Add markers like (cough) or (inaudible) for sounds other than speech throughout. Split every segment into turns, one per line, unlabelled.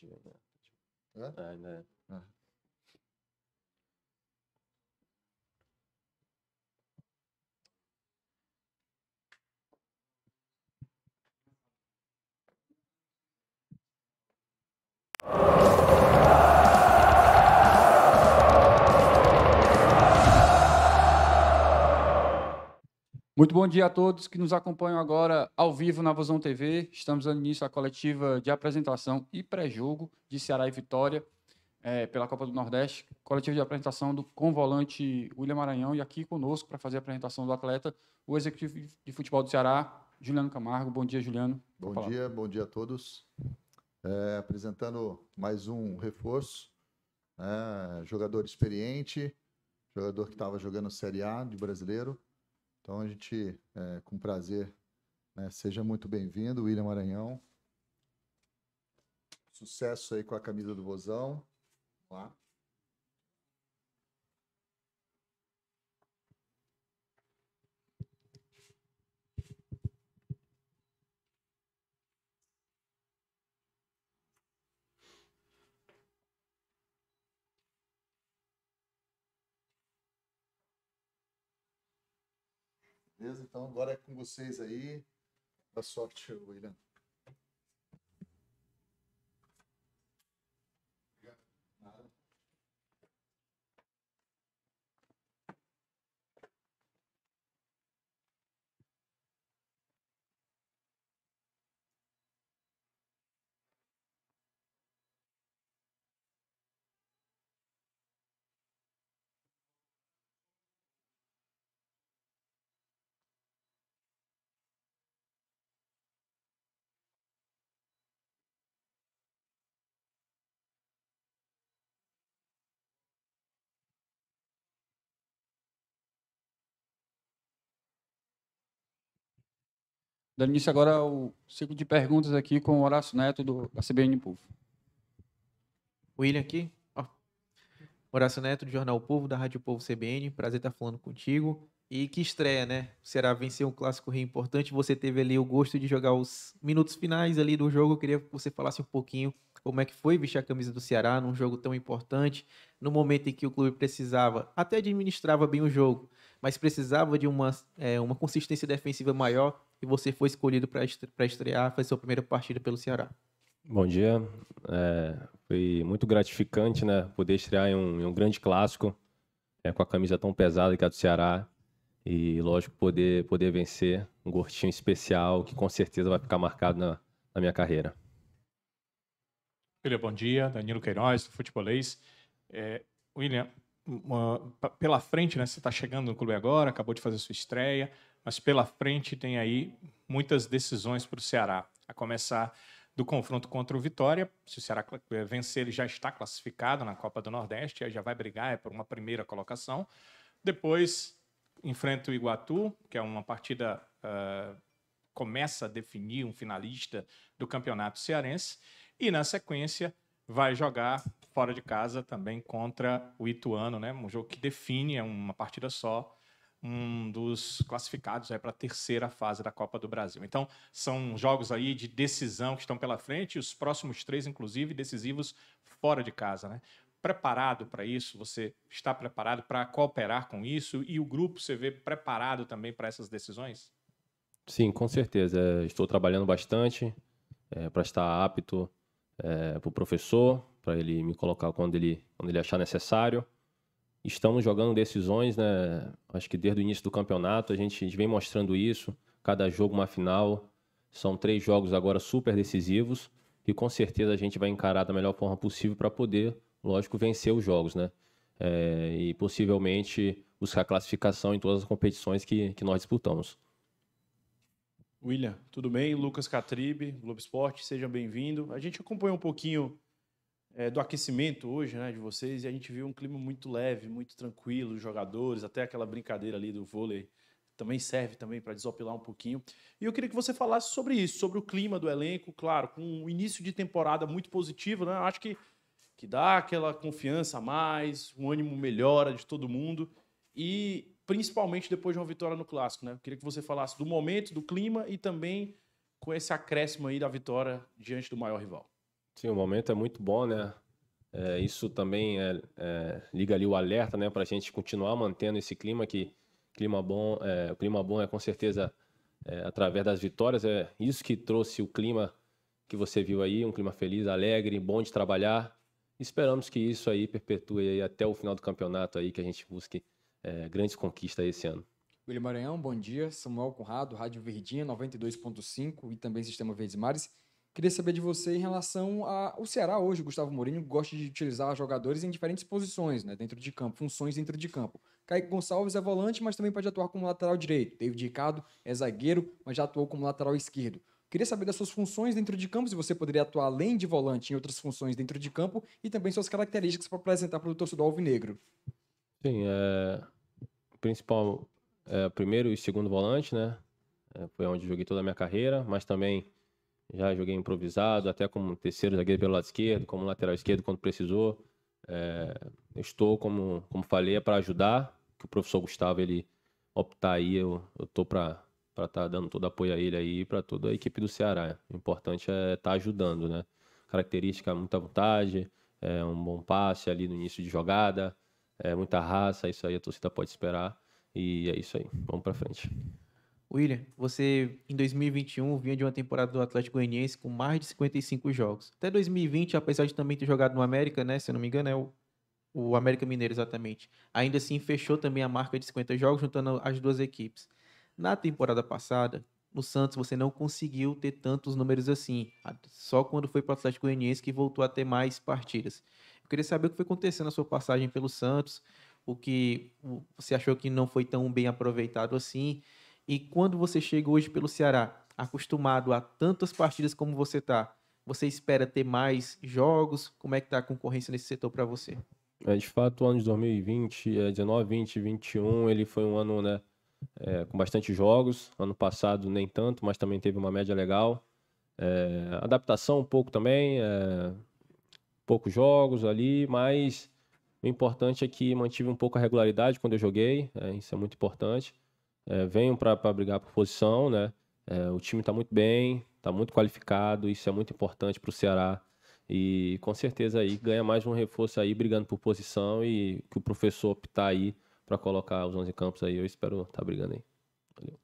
dźwięk.
Tak? Tak, tak.
Aha. you Muito bom dia a todos que nos acompanham agora ao vivo na Vozão TV. Estamos dando início à coletiva de apresentação e pré-jogo de Ceará e Vitória é, pela Copa do Nordeste. Coletiva de apresentação do convolante William Maranhão e aqui conosco para fazer a apresentação do atleta, o executivo de futebol do Ceará, Juliano Camargo. Bom dia, Juliano. Bom Vou dia, falar. bom dia a todos. É, apresentando mais um reforço, é, jogador experiente, jogador que estava jogando Série A de brasileiro, então a gente, é, com prazer, né, seja muito bem-vindo, William Maranhão. Sucesso aí com a camisa do Vamos Lá. Beleza? Então agora é com vocês aí. Boa sorte, William. Dando início agora ao ciclo de perguntas aqui com o Horácio Neto, do, da CBN Povo.
William aqui. Ó. Horácio Neto, do Jornal Povo, da Rádio Povo CBN. Prazer estar tá falando contigo. E que estreia, né? Será vencer um clássico rei importante. Você teve ali o gosto de jogar os minutos finais ali do jogo. Eu queria que você falasse um pouquinho como é que foi vestir a camisa do Ceará num jogo tão importante, no momento em que o clube precisava, até administrava bem o jogo, mas precisava de uma, é, uma consistência defensiva maior e você foi escolhido para estrear, fazer sua primeira partida pelo Ceará.
Bom dia. É, foi muito gratificante, né? Poder estrear em um, em um grande clássico, é, com a camisa tão pesada que é a do Ceará. E, lógico, poder, poder vencer um gostinho especial que com certeza vai ficar marcado na, na minha carreira.
William, bom dia. Danilo Queiroz, do Futebolês. É, William, uma, pela frente, né? Você está chegando no clube agora, acabou de fazer sua estreia mas pela frente tem aí muitas decisões para o Ceará, a começar do confronto contra o Vitória. Se o Ceará eh, vencer, ele já está classificado na Copa do Nordeste, aí já vai brigar é por uma primeira colocação. Depois enfrenta o Iguatu, que é uma partida uh, começa a definir um finalista do Campeonato Cearense e na sequência vai jogar fora de casa também contra o Ituano, né? Um jogo que define é uma partida só um dos classificados para a terceira fase da Copa do Brasil. Então, são jogos aí de decisão que estão pela frente, os próximos três, inclusive, decisivos fora de casa, né? Preparado para isso? Você está preparado para cooperar com isso? E o grupo você vê preparado também para essas decisões?
Sim, com certeza. É, estou trabalhando bastante é, para estar apto é, para o professor, para ele me colocar quando ele, quando ele achar necessário estamos jogando decisões, né? Acho que desde o início do campeonato a gente, a gente vem mostrando isso. Cada jogo uma final. São três jogos agora super decisivos e com certeza a gente vai encarar da melhor forma possível para poder, lógico, vencer os jogos, né? É, e possivelmente buscar classificação em todas as competições que, que nós disputamos.
William, tudo bem? Lucas Catribe, Globo Esporte, seja bem-vindo. A gente acompanhou um pouquinho é, do aquecimento hoje, né, de vocês, e a gente viu um clima muito leve, muito tranquilo, os jogadores, até aquela brincadeira ali do vôlei também serve também para desopilar um pouquinho. E eu queria que você falasse sobre isso, sobre o clima do elenco, claro, com um início de temporada muito positivo, né? acho que que dá aquela confiança a mais, um ânimo melhora de todo mundo e principalmente depois de uma vitória no clássico, né? Eu queria que você falasse do momento, do clima e também com esse acréscimo aí da vitória diante do maior rival.
Sim, o momento é muito bom, né? É, isso também é, é, liga ali o alerta, né, para a gente continuar mantendo esse clima que clima bom, é, o clima bom é com certeza é, através das vitórias é isso que trouxe o clima que você viu aí, um clima feliz, alegre, bom de trabalhar. Esperamos que isso aí perpetue aí até o final do campeonato aí que a gente busque é, grandes conquistas esse ano.
William Maranhão, bom dia. Samuel Conrado, Rádio Verdinha 92.5 e também Sistema Verdes Mares. Queria saber de você em relação ao Ceará hoje. O Gustavo Mourinho gosta de utilizar jogadores em diferentes posições, né? Dentro de campo, funções dentro de campo. Kaique Gonçalves é volante, mas também pode atuar como lateral direito. David Ricardo é zagueiro, mas já atuou como lateral esquerdo. Queria saber das suas funções dentro de campo, se você poderia atuar além de volante em outras funções dentro de campo e também suas características para apresentar para o torcedor alvinegro.
Sim, é... o principal é o primeiro e segundo volante, né? É, foi onde joguei toda a minha carreira, mas também já joguei improvisado, até como terceiro zagueiro pelo lado esquerdo, como lateral esquerdo quando precisou. É, estou, como, como falei, é para ajudar. Que o professor Gustavo ele optar aí, eu, estou para estar tá dando todo apoio a ele aí para toda a equipe do Ceará. O importante é estar tá ajudando, né? Característica, muita vontade, é, um bom passe ali no início de jogada, é, muita raça, isso aí a torcida pode esperar. E é isso aí, vamos para frente. William, você
em 2021 vinha de uma temporada do Atlético Goianiense com mais de 55 jogos. Até 2020, apesar de também ter jogado no América, né? Se eu não me engano, é o, o América Mineiro, exatamente. Ainda assim, fechou também a marca de 50 jogos, juntando as duas equipes. Na temporada passada, no Santos, você não conseguiu ter tantos números assim. Só quando foi para o Atlético Goianiense que voltou a ter mais partidas. Eu queria saber o que foi acontecendo na sua passagem pelo Santos, o que você achou que não foi tão bem aproveitado assim e quando você chega hoje pelo Ceará, acostumado a tantas partidas como você está, você espera ter mais jogos? Como é que está a concorrência nesse setor para você?
É, de fato, o ano de 2020, 19, 20, 21, ele foi um ano né, é, com bastante jogos. Ano passado nem tanto, mas também teve uma média legal. É, adaptação um pouco também, é, poucos jogos ali, mas o importante é que mantive um pouco a regularidade quando eu joguei, é, isso é muito importante é, venham para brigar por posição, né? É, o time está muito bem, está muito qualificado, isso é muito importante para o Ceará. E com certeza aí ganha mais um reforço aí brigando por posição e que o professor optar aí para colocar os 11 campos aí, eu espero estar tá brigando aí. Valeu.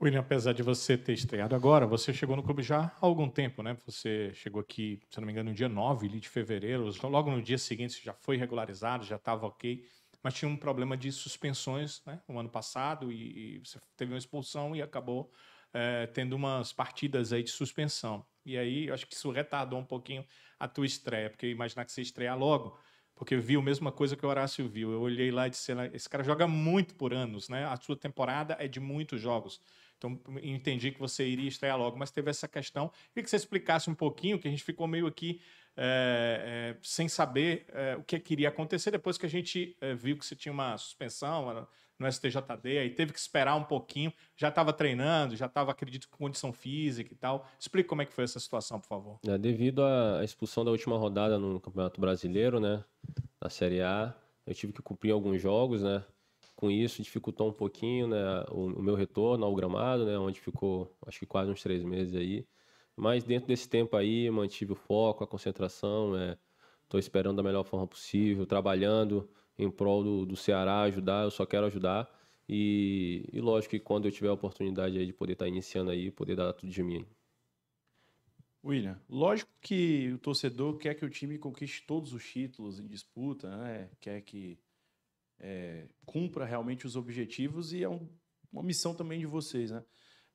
William, apesar de
você ter estreado agora, você chegou no clube já há algum tempo, né? Você chegou aqui, se não me engano, no dia 9 de fevereiro, logo no dia seguinte você já foi regularizado, já estava ok mas tinha um problema de suspensões né, no ano passado e, e teve uma expulsão e acabou é, tendo umas partidas aí de suspensão. E aí eu acho que isso retardou um pouquinho a tua estreia, porque eu imaginar que você estreia logo, porque eu vi a mesma coisa que o Horácio viu. Eu olhei lá e disse, esse cara joga muito por anos, né? A sua temporada é de muitos jogos. Então, entendi que você iria estrear logo, mas teve essa questão. Queria que você explicasse um pouquinho, que a gente ficou meio aqui é, é, sem saber é, o que queria acontecer. Depois que a gente é, viu que você tinha uma suspensão no STJD, aí teve que esperar um pouquinho, já estava treinando, já estava, acredito, com condição física e tal. Explica como é que foi essa situação, por favor.
É, devido à expulsão da última rodada no Campeonato Brasileiro, né, na Série A, eu tive que cumprir alguns jogos, né, com isso dificultou um pouquinho né, o, o meu retorno ao gramado, né, onde ficou acho que quase uns três meses aí. Mas dentro desse tempo aí, mantive o foco, a concentração, estou é, esperando da melhor forma possível, trabalhando em prol do, do Ceará, ajudar, eu só quero ajudar. E, e, lógico que quando eu tiver a oportunidade aí de poder estar tá iniciando aí, poder dar tudo de mim. William, lógico que o torcedor
quer que o time conquiste todos os títulos em disputa, né? quer que é, cumpra realmente os objetivos e é um, uma missão também de vocês, né?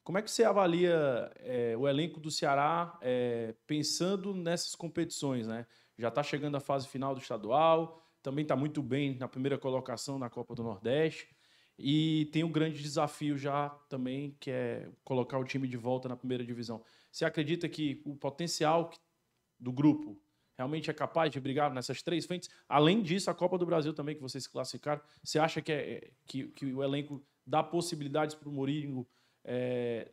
Como é que você avalia é, o elenco do Ceará é, pensando nessas competições, né? Já está chegando a fase final do estadual, também está muito bem na primeira colocação na Copa do Nordeste e tem um grande desafio já também que é colocar o time de volta na primeira divisão. Você acredita que o potencial do grupo realmente é capaz de brigar nessas três frentes? Além disso, a Copa do Brasil também que vocês classificaram, você acha que, é, eh, que, que o elenco dá possibilidades para o Mourinho é,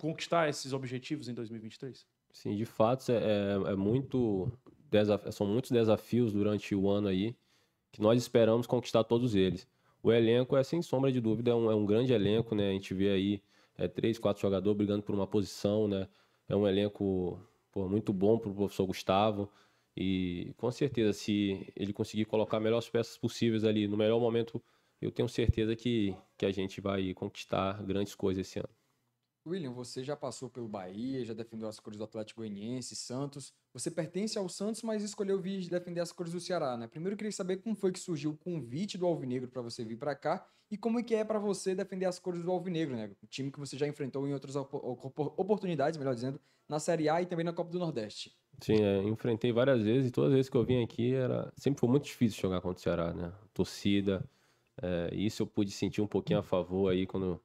conquistar esses objetivos em 2023?
Sim, de fato, é, é muito são muitos desafios durante o ano aí que nós esperamos conquistar todos eles. O elenco é, sem sombra de dúvida, é um, é um grande elenco, né? A gente vê aí é, três, quatro jogadores brigando por uma posição, né? É um elenco pô, muito bom para o professor Gustavo. E com certeza, se ele conseguir colocar as melhores peças possíveis ali, no melhor momento eu tenho certeza que, que a gente vai conquistar grandes coisas esse ano.
William, você já passou pelo Bahia, já defendeu as cores do Atlético Goianiense, Santos. Você pertence ao Santos, mas escolheu vir defender as cores do Ceará, né? Primeiro eu queria saber como foi que surgiu o convite do Alvinegro para você vir para cá e como é que é para você defender as cores do Alvinegro, né? Um time que você já enfrentou em outras op oportunidades, melhor dizendo, na Série A e também na Copa do Nordeste.
Sim, é, enfrentei várias vezes e todas as vezes que eu vim aqui era sempre foi muito difícil jogar contra o Ceará, né? Torcida, é, isso eu pude sentir um pouquinho a favor aí quando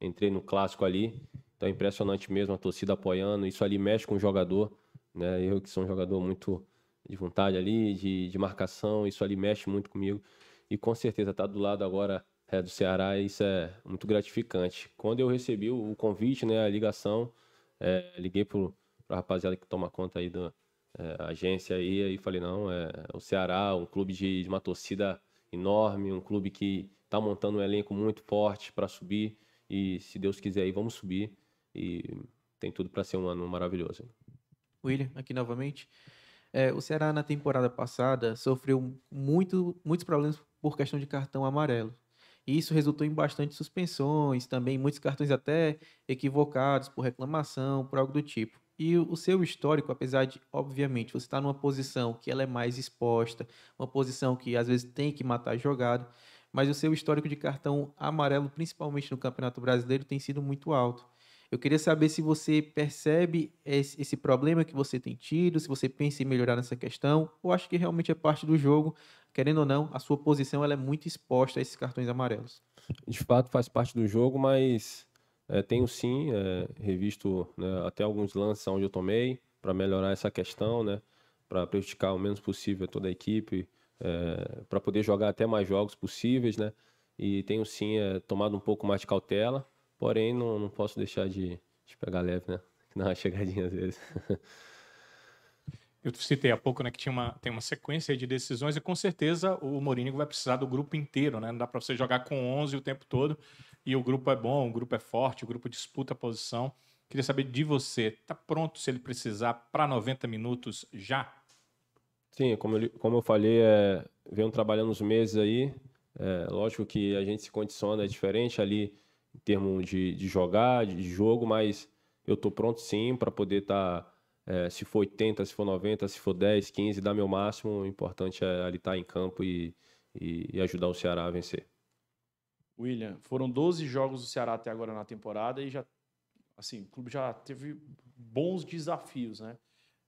entrei no clássico ali. Então é impressionante mesmo a torcida apoiando. Isso ali mexe com o jogador, né? Eu que sou um jogador muito de vontade ali, de, de marcação, isso ali mexe muito comigo. E com certeza tá do lado agora é, do Ceará, isso é muito gratificante. Quando eu recebi o, convite, né, a ligação, é, liguei pro, pra rapaziada que toma conta aí da é, eh, agência aí, e falei, não, é, o Ceará, um clube de, de uma torcida enorme, um clube que está montando um elenco muito forte para subir e se Deus quiser aí vamos subir e tem tudo para ser um ano maravilhoso.
William, aqui novamente. É, o Ceará na temporada passada sofreu muito, muitos problemas por questão de cartão amarelo. E isso resultou em bastante suspensões, também muitos cartões até equivocados por reclamação, por algo do tipo. E o seu histórico, apesar de, obviamente, você estar tá numa posição que ela é mais exposta, uma posição que às vezes tem que matar jogado, mas o seu histórico de cartão amarelo, principalmente no Campeonato Brasileiro, tem sido muito alto. Eu queria saber se você percebe esse problema que você tem tido, se você pensa em melhorar nessa questão, ou acho que realmente é parte do jogo, querendo ou não, a sua posição ela é muito exposta
a esses cartões amarelos. De fato, faz parte do jogo, mas é, tenho sim é, revisto né, até alguns lances onde eu tomei para melhorar essa questão, né? Para prejudicar o menos possível toda a equipe, é, para poder jogar até mais jogos possíveis, né? E tenho sim é, tomado um pouco mais de cautela, porém não, não posso deixar de, de pegar leve, né? (laughs) Dá uma chegadinha às vezes. (laughs) eu
citei há pouco, né, que tinha uma, tem uma sequência de decisões e com certeza o Mourinho vai precisar do grupo inteiro, né? Não dá para você jogar com 11 o tempo todo e o grupo é bom, o grupo é forte, o grupo disputa a posição. Queria saber de você, tá pronto se ele precisar para 90 minutos já?
Sim, como eu, como eu falei, é, venho trabalhando uns meses aí. É, lógico que a gente se condiciona, é diferente ali em termos de, de jogar, de jogo, mas eu tô pronto sim para poder estar. Tá, é, se for 80, se for 90, se for 10, 15, dar meu máximo. O importante é ali estar tá em campo e, e, e ajudar o Ceará a vencer.
William, foram 12 jogos do Ceará até agora na temporada e já, assim, o clube já teve bons desafios, né?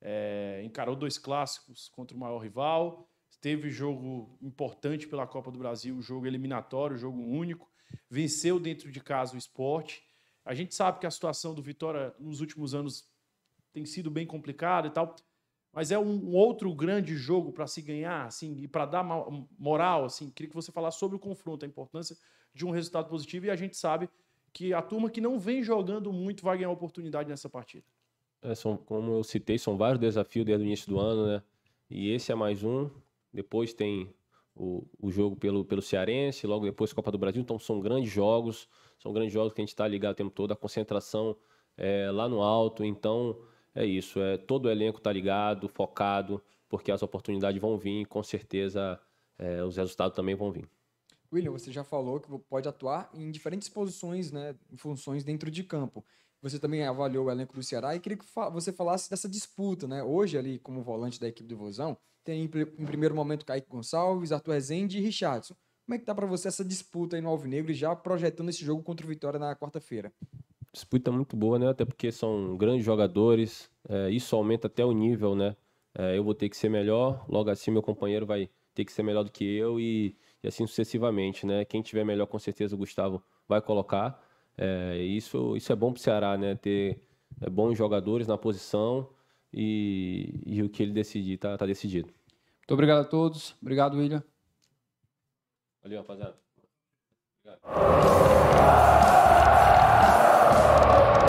É, encarou dois clássicos contra o maior rival, teve jogo importante pela Copa do Brasil, jogo eliminatório, jogo único, venceu dentro de casa o esporte. A gente sabe que a situação do Vitória nos últimos anos tem sido bem complicada e tal mas é um outro grande jogo para se ganhar, assim, e para dar moral, assim. Queria que você falasse sobre o confronto, a importância de um resultado positivo e a gente sabe que a turma que não vem jogando muito vai ganhar oportunidade nessa partida.
É, são, como eu citei, são vários desafios desde o início do ano, né? E esse é mais um. Depois tem o, o jogo pelo, pelo Cearense, logo depois Copa do Brasil. Então são grandes jogos, são grandes jogos que a gente está ligado o tempo todo, a concentração é, lá no alto. Então é isso. É, todo o elenco está ligado, focado, porque as oportunidades vão vir e com certeza é, os resultados também vão vir.
William, você já falou que pode atuar em diferentes posições, né, funções dentro de campo. Você também avaliou o elenco do Ceará e queria que você falasse dessa disputa, né? Hoje, ali, como volante da equipe do Vozão, tem em primeiro momento Kaique Gonçalves, Arthur Rezende e Richardson. Como é que tá para você essa disputa aí no Alvinegro e já projetando esse jogo contra o Vitória na quarta-feira?
disputa muito boa, né? Até porque são grandes jogadores, é, isso aumenta até o nível, né? É, eu vou ter que ser melhor, logo assim meu companheiro vai ter que ser melhor do que eu e, e assim sucessivamente, né? Quem tiver melhor, com certeza o Gustavo vai colocar. É, isso, isso é bom para o Ceará, né? Ter é, bons jogadores na posição e, e o que ele decidir está tá decidido. Muito obrigado a todos. Obrigado, William. Valeu, rapaziada. Obrigado.